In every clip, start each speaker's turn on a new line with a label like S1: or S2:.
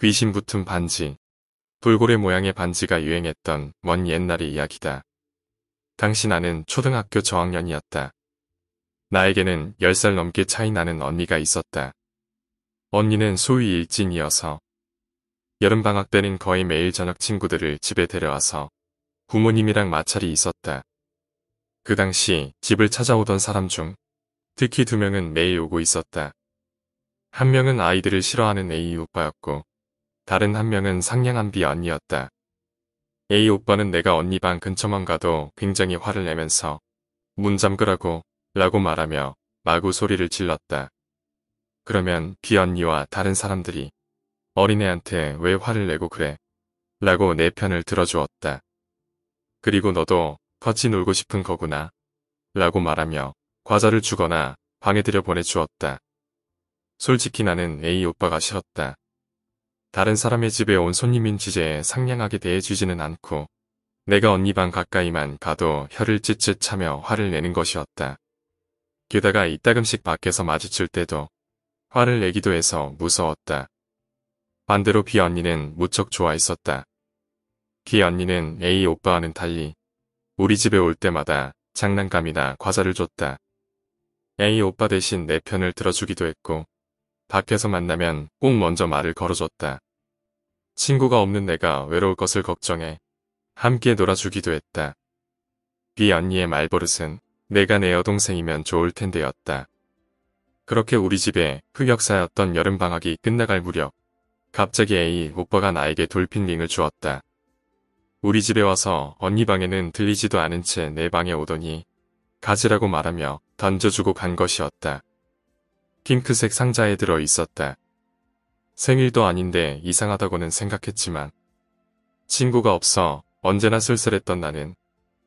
S1: 귀신 붙은 반지, 돌고래 모양의 반지가 유행했던 먼 옛날의 이야기다. 당시 나는 초등학교 저학년이었다. 나에게는 10살 넘게 차이 나는 언니가 있었다. 언니는 소위 일진이어서 여름방학 때는 거의 매일 저녁 친구들을 집에 데려와서 부모님이랑 마찰이 있었다. 그 당시 집을 찾아오던 사람 중 특히 두 명은 매일 오고 있었다. 한 명은 아이들을 싫어하는 A 오빠였고 다른 한 명은 상냥한비 언니였다. A 오빠는 내가 언니 방 근처만 가도 굉장히 화를 내면서 문 잠그라고 라고 말하며 마구 소리를 질렀다. 그러면 비 언니와 다른 사람들이 어린애한테 왜 화를 내고 그래? 라고 내 편을 들어주었다. 그리고 너도 같이 놀고 싶은 거구나. 라고 말하며 과자를 주거나 방에 들여 보내주었다. 솔직히 나는 A 오빠가 싫었다. 다른 사람의 집에 온 손님인 주제에 상냥하게 대해주지는 않고 내가 언니 방 가까이만 가도 혀를 찢찢 차며 화를 내는 것이었다. 게다가 이따금씩 밖에서 마주칠 때도 화를 내기도 해서 무서웠다. 반대로 비 언니는 무척 좋아했었다. 기 언니는 A 오빠와는 달리 우리 집에 올 때마다 장난감이나 과자를 줬다. A 오빠 대신 내 편을 들어주기도 했고 밖에서 만나면 꼭 먼저 말을 걸어줬다. 친구가 없는 내가 외로울 것을 걱정해 함께 놀아주기도 했다. 이 언니의 말버릇은 내가 내 여동생이면 좋을 텐데였다. 그렇게 우리 집에 흑역사였던 여름방학이 끝나갈 무렵 갑자기 A 오빠가 나에게 돌핀링을 주었다. 우리 집에 와서 언니 방에는 들리지도 않은 채 내 방에 오더니 가지라고 말하며 던져주고 간 것이었다. 핑크색 상자에 들어 있었다. 생일도 아닌데 이상하다고는 생각했지만 친구가 없어 언제나 쓸쓸했던 나는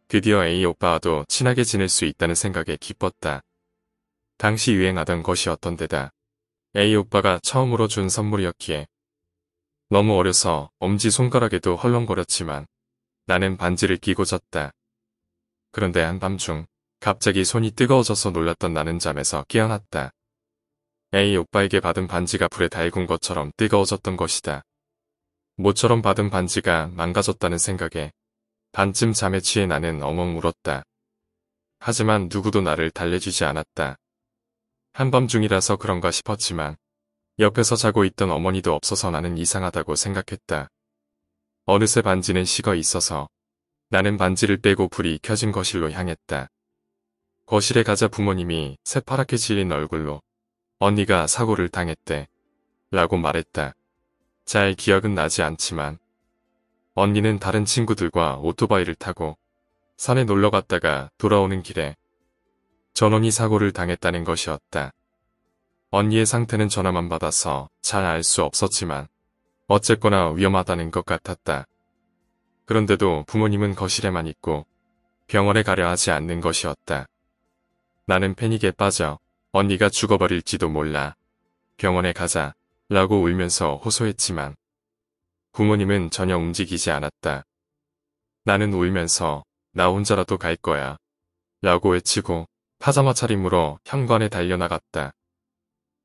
S1: 드디어 A 오빠와도 친하게 지낼 수 있다는 생각에 기뻤다. 당시 유행하던 것이 어떤 데다 A 오빠가 처음으로 준 선물이었기에 너무 어려서 엄지손가락에도 헐렁거렸지만 나는 반지를 끼고 잤다. 그런데 한밤중 갑자기 손이 뜨거워져서 놀랐던 나는 잠에서 깨어났다. A 오빠에게 받은 반지가 불에 달군 것처럼 뜨거워졌던 것이다. 모처럼 받은 반지가 망가졌다는 생각에 반쯤 잠에 취해 나는 엉엉 울었다. 하지만 누구도 나를 달래주지 않았다. 한밤중이라서 그런가 싶었지만 옆에서 자고 있던 어머니도 없어서 나는 이상하다고 생각했다. 어느새 반지는 식어 있어서 나는 반지를 빼고 불이 켜진 거실로 향했다. 거실에 가자 부모님이 새파랗게 질린 얼굴로 언니가 사고를 당했대. 라고 말했다. 잘 기억은 나지 않지만 언니는 다른 친구들과 오토바이를 타고 산에 놀러 갔다가 돌아오는 길에 전원이 사고를 당했다는 것이었다. 언니의 상태는 전화만 받아서 잘 알 수 없었지만 어쨌거나 위험하다는 것 같았다. 그런데도 부모님은 거실에만 있고 병원에 가려 하지 않는 것이었다. 나는 패닉에 빠져 언니가 죽어버릴지도 몰라. 병원에 가자. 라고 울면서 호소했지만 부모님은 전혀 움직이지 않았다. 나는 울면서 나 혼자라도 갈 거야. 라고 외치고 파자마 차림으로 현관에 달려나갔다.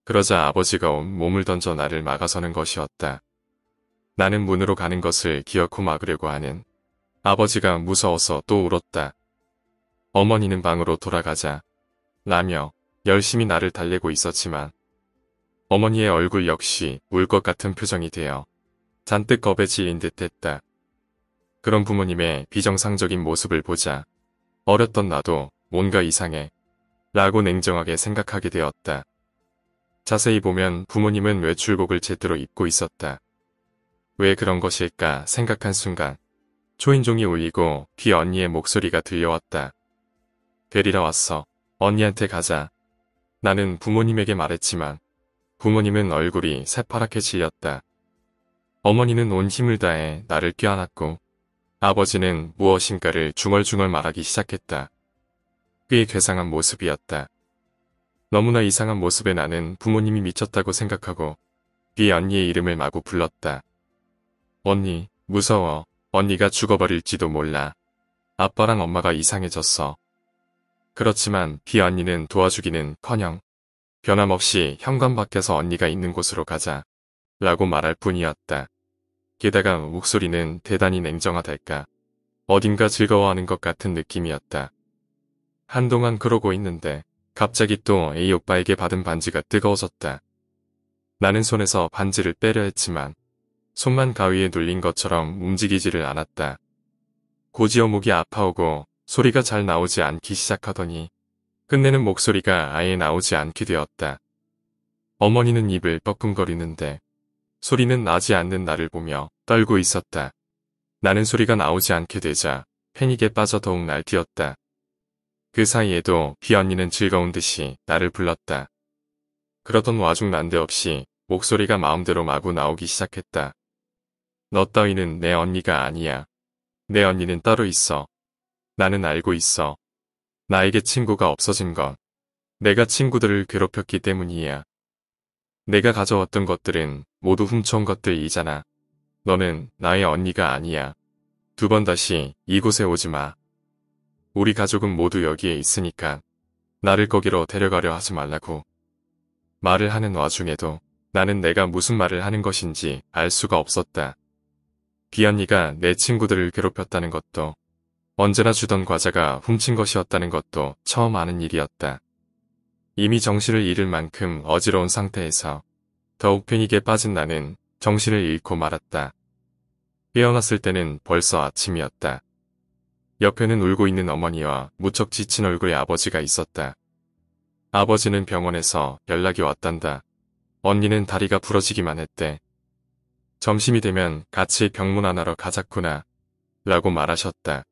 S1: 그러자 아버지가 온 몸을 던져 나를 막아서는 것이었다. 나는 문으로 가는 것을 기어코 막으려고 하는 아버지가 무서워서 또 울었다. 어머니는 방으로 돌아가자. 라며 열심히 나를 달래고 있었지만 어머니의 얼굴 역시 울 것 같은 표정이 되어 잔뜩 겁에 질린 듯 했다. 그런 부모님의 비정상적인 모습을 보자 어렸던 나도 뭔가 이상해 라고 냉정하게 생각하게 되었다. 자세히 보면 부모님은 외출복을 제대로 입고 있었다. 왜 그런 것일까 생각한 순간 초인종이 울리고 귀 언니의 목소리가 들려왔다. 데리러 왔어. 언니한테 가자. 나는 부모님에게 말했지만 부모님은 얼굴이 새파랗게 질렸다. 어머니는 온 힘을 다해 나를 껴안았고 아버지는 무엇인가를 중얼중얼 말하기 시작했다. 꽤 괴상한 모습이었다. 너무나 이상한 모습에 나는 부모님이 미쳤다고 생각하고 네 언니의 이름을 마구 불렀다. 언니, 무서워. 언니가 죽어버릴지도 몰라. 아빠랑 엄마가 이상해졌어. 그렇지만 비언니는 도와주기는커녕 변함없이 현관 밖에서 언니가 있는 곳으로 가자 라고 말할 뿐이었다. 게다가 목소리는 대단히 냉정하달까 어딘가 즐거워하는 것 같은 느낌이었다. 한동안 그러고 있는데 갑자기 또 A 오빠에게 받은 반지가 뜨거워졌다. 나는 손에서 반지를 빼려 했지만 손만 가위에 눌린 것처럼 움직이지를 않았다. 고지어목이 아파오고 소리가 잘 나오지 않기 시작하더니 끝내는 목소리가 아예 나오지 않게 되었다. 어머니는 입을 뻐끔거리는데 소리는 나지 않는 나를 보며 떨고 있었다. 나는 소리가 나오지 않게 되자 패닉에 빠져 더욱 날뛰었다. 그 사이에도 비언니는 즐거운 듯이 나를 불렀다. 그러던 와중 난데없이 목소리가 마음대로 마구 나오기 시작했다. 너 따위는 내 언니가 아니야. 내 언니는 따로 있어. 나는 알고 있어. 나에게 친구가 없어진 건 내가 친구들을 괴롭혔기 때문이야. 내가 가져왔던 것들은 모두 훔쳐온 것들이잖아. 너는 나의 언니가 아니야. 두 번 다시 이곳에 오지 마. 우리 가족은 모두 여기에 있으니까 나를 거기로 데려가려 하지 말라고. 말을 하는 와중에도 나는 내가 무슨 말을 하는 것인지 알 수가 없었다. 귀언니가 내 친구들을 괴롭혔다는 것도 언제나 주던 과자가 훔친 것이었다는 것도 처음 아는 일이었다. 이미 정신을 잃을 만큼 어지러운 상태에서 더욱 패닉에 빠진 나는 정신을 잃고 말았다. 깨어났을 때는 벌써 아침이었다. 옆에는 울고 있는 어머니와 무척 지친 얼굴의 아버지가 있었다. 아버지는 병원에서 연락이 왔단다. 언니는 다리가 부러지기만 했대. 점심이 되면 같이 병문안하러 가자꾸나 라고 말하셨다.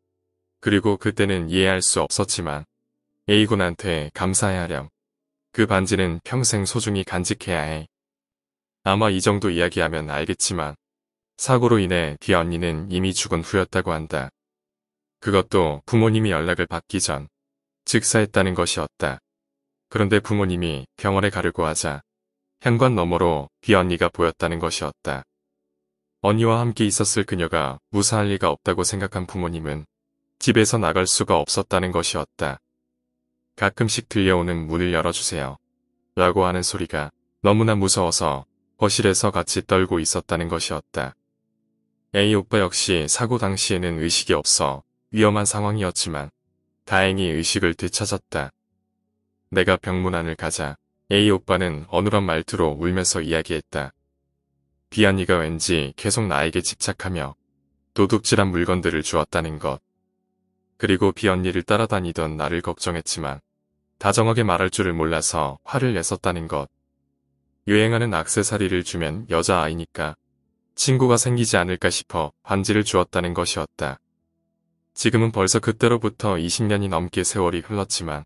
S1: 그리고 그때는 이해할 수 없었지만 A군한테 감사해 하렴. 그 반지는 평생 소중히 간직해야 해. 아마 이 정도 이야기하면 알겠지만 사고로 인해 디 언니는 이미 죽은 후였다고 한다. 그것도 부모님이 연락을 받기 전 즉사했다는 것이었다. 그런데 부모님이 병원에 가려고 하자 현관 너머로 비 언니가 보였다는 것이었다. 언니와 함께 있었을 그녀가 무사할 리가 없다고 생각한 부모님은 집에서 나갈 수가 없었다는 것이었다. 가끔씩 들려오는 문을 열어주세요. 라고 하는 소리가 너무나 무서워서 거실에서 같이 떨고 있었다는 것이었다. A 오빠 역시 사고 당시에는 의식이 없어 위험한 상황이었지만 다행히 의식을 되찾았다. 내가 병문 안을 가자 A 오빠는 어눌한 말투로 울면서 이야기했다. 비안이가 왠지 계속 나에게 집착하며 도둑질한 물건들을 주었다는 것. 그리고 비언니를 따라다니던 나를 걱정했지만 다정하게 말할 줄을 몰라서 화를 냈었다는 것. 유행하는 악세사리를 주면 여자아이니까 친구가 생기지 않을까 싶어 반지를 주었다는 것이었다. 지금은 벌써 그때로부터 20년이 넘게 세월이 흘렀지만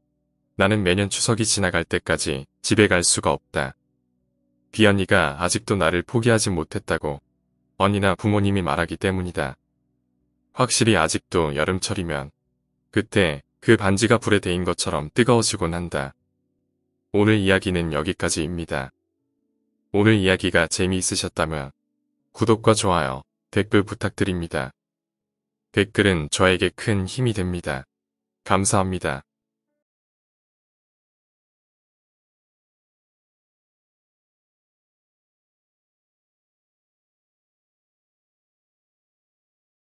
S1: 나는 매년 추석이 지나갈 때까지 집에 갈 수가 없다. 비언니가 아직도 나를 포기하지 못했다고 언니나 부모님이 말하기 때문이다. 확실히 아직도 여름철이면 그때 그 반지가 불에 데인 것처럼 뜨거워지곤 한다. 오늘 이야기는 여기까지입니다. 오늘 이야기가 재미있으셨다면 구독과 좋아요, 댓글 부탁드립니다. 댓글은 저에게 큰 힘이 됩니다. 감사합니다.